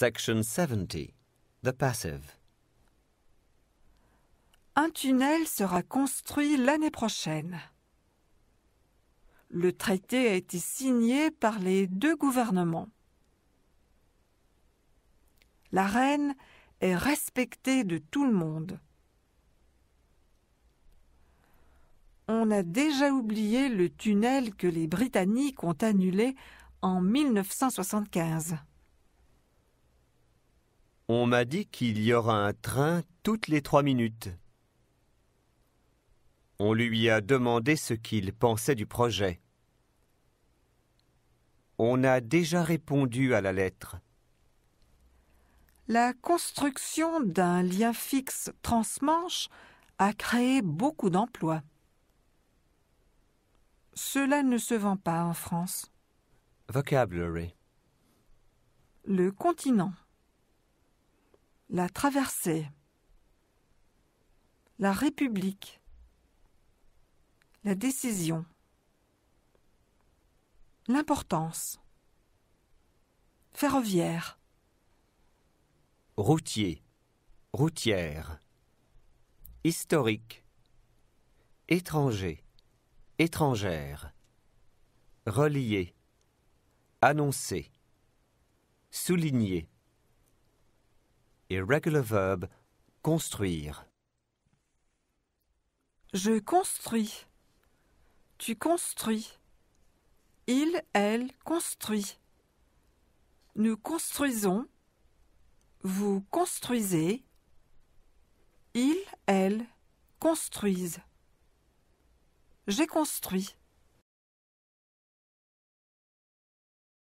Section 70. The passive. Un tunnel sera construit l'année prochaine. Le traité a été signé par les deux gouvernements. La reine est respectée de tout le monde. On a déjà oublié le tunnel que les Britanniques ont annulé en 1975. On m'a dit qu'il y aura un train toutes les trois minutes. On lui a demandé ce qu'il pensait du projet. On a déjà répondu à la lettre. La construction d'un lien fixe transmanche a créé beaucoup d'emplois. Cela ne se vend pas en France. Vocabulary. Le continent. La traversée. La République. La décision. L'importance. Ferroviaire. Routier. Routière. Historique. Étranger. Étrangère. Relié. Annoncé. Souligné. Irregular verb construire. Je construis. Tu construis. Il, elle construit. Nous construisons. Vous construisez. Il/elle construisent. J'ai construit.